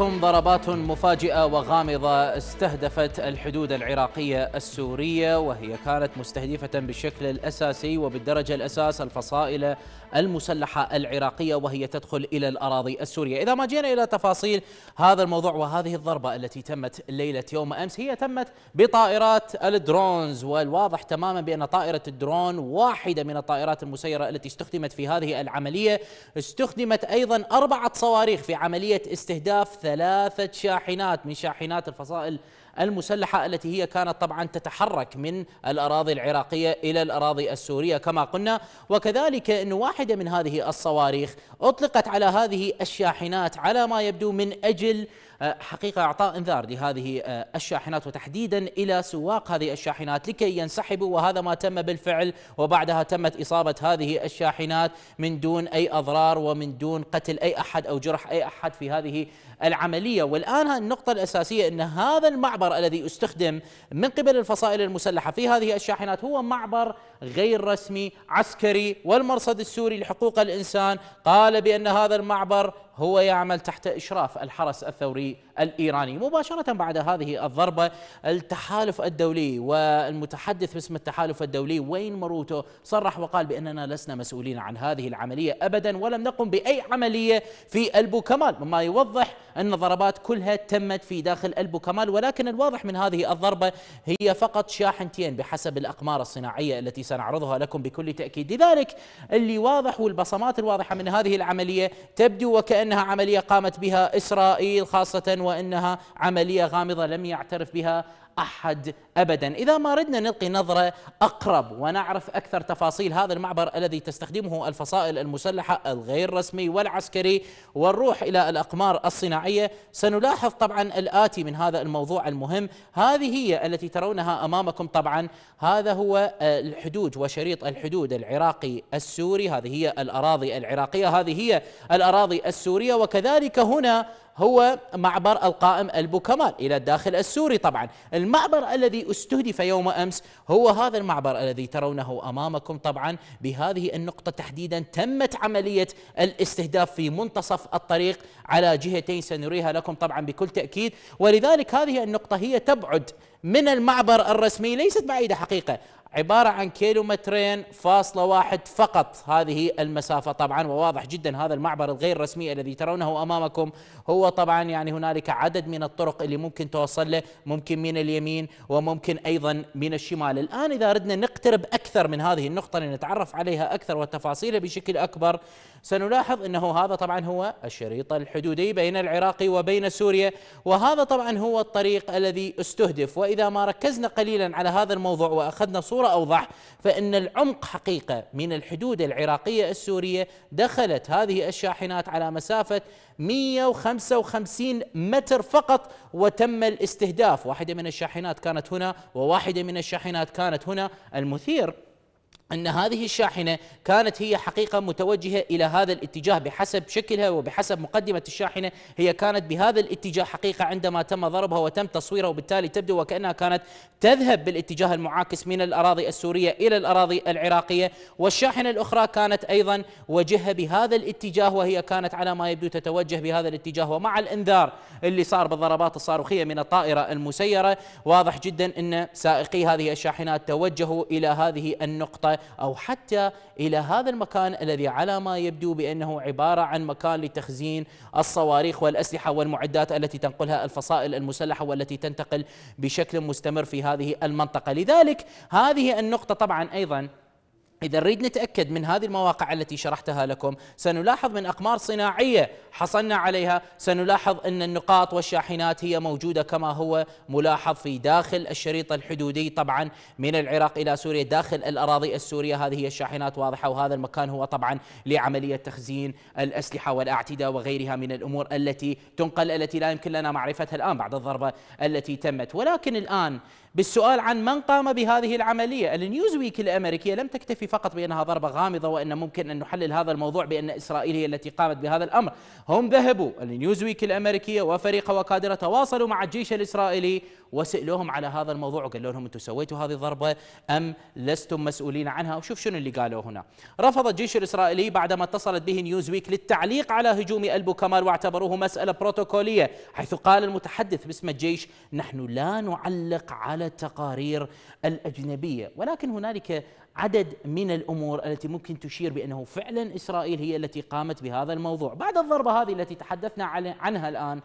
ضربات مفاجئة وغامضة استهدفت الحدود العراقية السورية وهي كانت مستهدفة بالشكل الأساسي وبالدرجة الأساس الفصائل المسلحة العراقية وهي تدخل إلى الأراضي السورية إذا ما جينا إلى تفاصيل هذا الموضوع وهذه الضربة التي تمت ليلة يوم أمس هي تمت بطائرات الدرونز والواضح تماما بأن طائرة الدرون واحدة من الطائرات المسيرة التي استخدمت في هذه العملية استخدمت أيضا أربعة صواريخ في عملية استهداف ثلاثة شاحنات من شاحنات الفصائل المسلحة التي هي كانت طبعا تتحرك من الأراضي العراقية إلى الأراضي السورية كما قلنا وكذلك أن واحدة من هذه الصواريخ أطلقت على هذه الشاحنات على ما يبدو من أجل أه، حقيقة أعطاء إنذار لهذه أه، الشاحنات وتحديدا إلى سواق هذه الشاحنات لكي ينسحبوا وهذا ما تم بالفعل وبعدها تمت إصابة هذه الشاحنات من دون أي أضرار ومن دون قتل أي أحد أو جرح أي أحد في هذه العملية والآن النقطة الأساسية أن هذا المعبر الذي استخدم من قبل الفصائل المسلحة في هذه الشاحنات هو معبر غير رسمي عسكري والمرصد السوري لحقوق الإنسان قال بأن هذا المعبر هو يعمل تحت إشراف الحرس الثوري الإيراني مباشرة بعد هذه الضربة التحالف الدولي والمتحدث باسم التحالف الدولي وين مروتو صرح وقال بأننا لسنا مسؤولين عن هذه العملية أبدا ولم نقم بأي عملية في البوكمال مما يوضح أن الضربات كلها تمت في داخل البوكمال ولكن الواضح من هذه الضربة هي فقط شاحنتين بحسب الأقمار الصناعية التي سنعرضها لكم بكل تأكيد لذلك اللي واضح والبصمات الواضحة من هذه العملية تبدو وكأنها عملية قامت بها إسرائيل خاصة وأنها عملية غامضة لم يعترف بها أحد أبدا إذا ما ردنا نلقي نظرة أقرب ونعرف أكثر تفاصيل هذا المعبر الذي تستخدمه الفصائل المسلحة الغير رسمي والعسكري والروح إلى الأقمار الصناعية سنلاحظ طبعا الآتي من هذا الموضوع المهم هذه هي التي ترونها أمامكم طبعا هذا هو الحدود وشريط الحدود العراقي السوري هذه هي الأراضي العراقية هذه هي الأراضي السورية وكذلك هنا هو معبر القائم البوكمال إلى الداخل السوري طبعا المعبر الذي استهدف يوم أمس هو هذا المعبر الذي ترونه أمامكم طبعا بهذه النقطة تحديدا تمت عملية الاستهداف في منتصف الطريق على جهتين سنريها لكم طبعا بكل تأكيد ولذلك هذه النقطة هي تبعد من المعبر الرسمي ليست بعيدة حقيقة عبارة عن كيلومترين فاصلة واحد فقط هذه المسافة طبعا وواضح جدا هذا المعبر الغير رسمي الذي ترونه أمامكم هو طبعا يعني هنالك عدد من الطرق اللي ممكن توصل له ممكن من اليمين وممكن أيضا من الشمال الآن إذا أردنا نقترب أكثر من هذه النقطة لنتعرف عليها أكثر وتفاصيلها بشكل أكبر سنلاحظ أنه هذا طبعا هو الشريط الحدودي بين العراق وبين سوريا وهذا طبعا هو الطريق الذي استهدف وإذا ما ركزنا قليلا على هذا الموضوع وأخذنا صورة بصوره اوضح فان العمق حقيقه من الحدود العراقيه السوريه دخلت هذه الشاحنات على مسافه 155 متر فقط وتم الاستهداف واحده من الشاحنات كانت هنا وواحده من الشاحنات كانت هنا المثير أن هذه الشاحنة كانت هي حقيقة متوجهة إلى هذا الاتجاه بحسب شكلها وبحسب مقدمة الشاحنة هي كانت بهذا الاتجاه حقيقة عندما تم ضربها وتم تصويرها وبالتالي تبدو وكأنها كانت تذهب بالاتجاه المعاكس من الأراضي السورية إلى الأراضي العراقية والشاحنة الأخرى كانت أيضا وجهها بهذا الاتجاه وهي كانت على ما يبدو تتوجه بهذا الاتجاه ومع الإنذار اللي صار بالضربات الصاروخية من الطائرة المسيرة واضح جدا أن سائقي هذه الشاحنات توجهوا إلى هذه النقطة أو حتى إلى هذا المكان الذي على ما يبدو بأنه عبارة عن مكان لتخزين الصواريخ والأسلحة والمعدات التي تنقلها الفصائل المسلحة والتي تنتقل بشكل مستمر في هذه المنطقة لذلك هذه النقطة طبعا أيضا إذا نريد نتأكد من هذه المواقع التي شرحتها لكم سنلاحظ من أقمار صناعية حصلنا عليها سنلاحظ أن النقاط والشاحنات هي موجودة كما هو ملاحظ في داخل الشريط الحدودي طبعا من العراق إلى سوريا داخل الأراضي السورية هذه هي الشاحنات واضحة وهذا المكان هو طبعا لعملية تخزين الأسلحة والأعتدة وغيرها من الأمور التي تنقل التي لا يمكن لنا معرفتها الآن بعد الضربة التي تمت ولكن الآن بالسؤال عن من قام بهذه العملية النيوزويك الأمريكية لم تكتفي فقط بأنها ضربة غامضة وأن ممكن أن نحلل هذا الموضوع بأن إسرائيل هي التي قامت بهذا الأمر هم ذهبوا لنيوزويك الأمريكية وفريق وكادرة تواصلوا مع الجيش الإسرائيلي وسألوهم على هذا الموضوع وقالوا لهم أنتم سويتوا هذه الضربة أم لستم مسؤولين عنها وشوف شنو اللي قالوا هنا رفض الجيش الإسرائيلي بعدما اتصلت به نيوزويك للتعليق على هجوم ألبو كمال واعتبروه مسألة بروتوكولية حيث قال المتحدث باسم الجيش نحن لا نعلق على التقارير الأجنبية ولكن هنالك عدد من من الامور التي ممكن تشير بانه فعلا اسرائيل هي التي قامت بهذا الموضوع بعد الضربه هذه التي تحدثنا عنها الان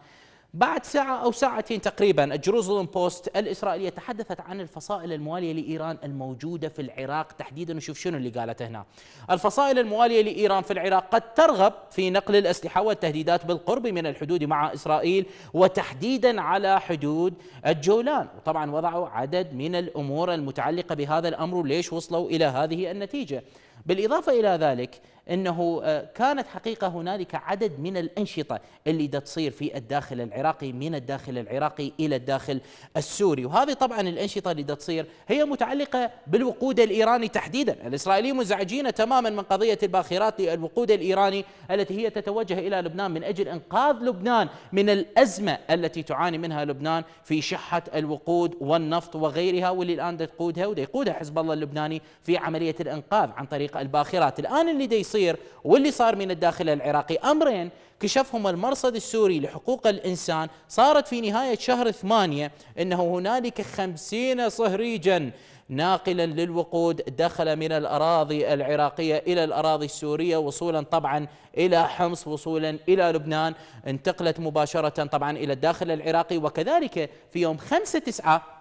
بعد ساعة أو ساعتين تقريبا الجروزلون بوست الإسرائيلية تحدثت عن الفصائل الموالية لإيران الموجودة في العراق تحديدا نشوف شنو اللي قالته هنا الفصائل الموالية لإيران في العراق قد ترغب في نقل الأسلحة والتهديدات بالقرب من الحدود مع إسرائيل وتحديدا على حدود الجولان وطبعا وضعوا عدد من الأمور المتعلقة بهذا الأمر ليش وصلوا إلى هذه النتيجة بالإضافة إلى ذلك أنه آه، كانت حقيقة هنالك عدد من الأنشطة اللي دا تصير في الداخل العراقي من الداخل العراقي إلى الداخل السوري وهذه طبعا الأنشطة اللي دا تصير هي متعلقة بالوقود الإيراني تحديدا الإسرائيليين منزعجين تماما من قضية الباخرات للوقود الإيراني التي هي تتوجه إلى لبنان من أجل إنقاذ لبنان من الأزمة التي تعاني منها لبنان في شحة الوقود والنفط وغيرها واللي الآن دا تقودها ودا يقودها حزب الله اللبناني في عملية الإنقاذ عن طريق الباخرات الآن اللي دي يصير واللي صار من الداخل العراقي أمرين كشفهم المرصد السوري لحقوق الإنسان صارت في نهاية شهر ثمانية أنه هنالك خمسين صهريجا ناقلا للوقود دخل من الأراضي العراقية إلى الأراضي السورية وصولا طبعا إلى حمص وصولا إلى لبنان انتقلت مباشرة طبعا إلى الداخل العراقي وكذلك في يوم خمسة تسعة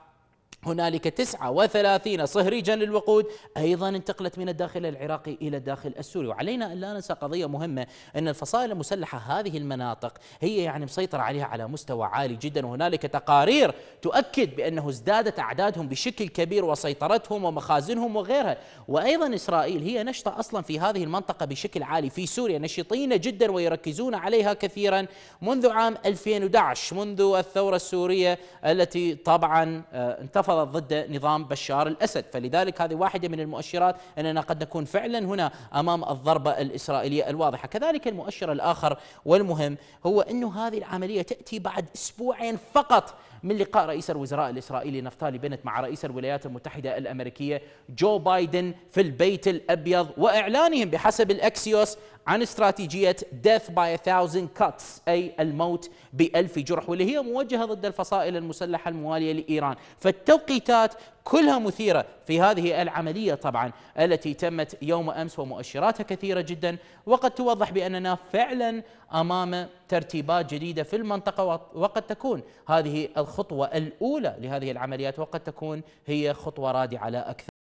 هنالك 39 صهريجا للوقود ايضا انتقلت من الداخل العراقي الى الداخل السوري وعلينا ان لا ننسى قضيه مهمه ان الفصائل المسلحه هذه المناطق هي يعني مسيطره عليها على مستوى عالي جدا وهنالك تقارير تؤكد بانه ازدادت اعدادهم بشكل كبير وسيطرتهم ومخازنهم وغيرها وايضا اسرائيل هي نشطه اصلا في هذه المنطقه بشكل عالي في سوريا نشطين جدا ويركزون عليها كثيرا منذ عام 2011 منذ الثوره السوريه التي طبعا آه، انتقلت انتفضت ضد نظام بشار الأسد فلذلك هذه واحدة من المؤشرات أننا قد نكون فعلا هنا أمام الضربة الإسرائيلية الواضحة كذلك المؤشر الآخر والمهم هو أنه هذه العملية تأتي بعد أسبوعين فقط من لقاء رئيس الوزراء الإسرائيلي نفتالي بنت مع رئيس الولايات المتحدة الأمريكية جو بايدن في البيت الأبيض وإعلانهم بحسب الأكسيوس عن استراتيجية death by a thousand cuts أي الموت بألف جرح واللي هي موجهة ضد الفصائل المسلحة الموالية لإيران فالتوقيتات كلها مثيرة في هذه العملية طبعا التي تمت يوم أمس ومؤشراتها كثيرة جدا وقد توضح بأننا فعلا أمام ترتيبات جديدة في المنطقة وقد تكون هذه الخطوة الأولى لهذه العمليات وقد تكون هي خطوة رادعة لا أكثر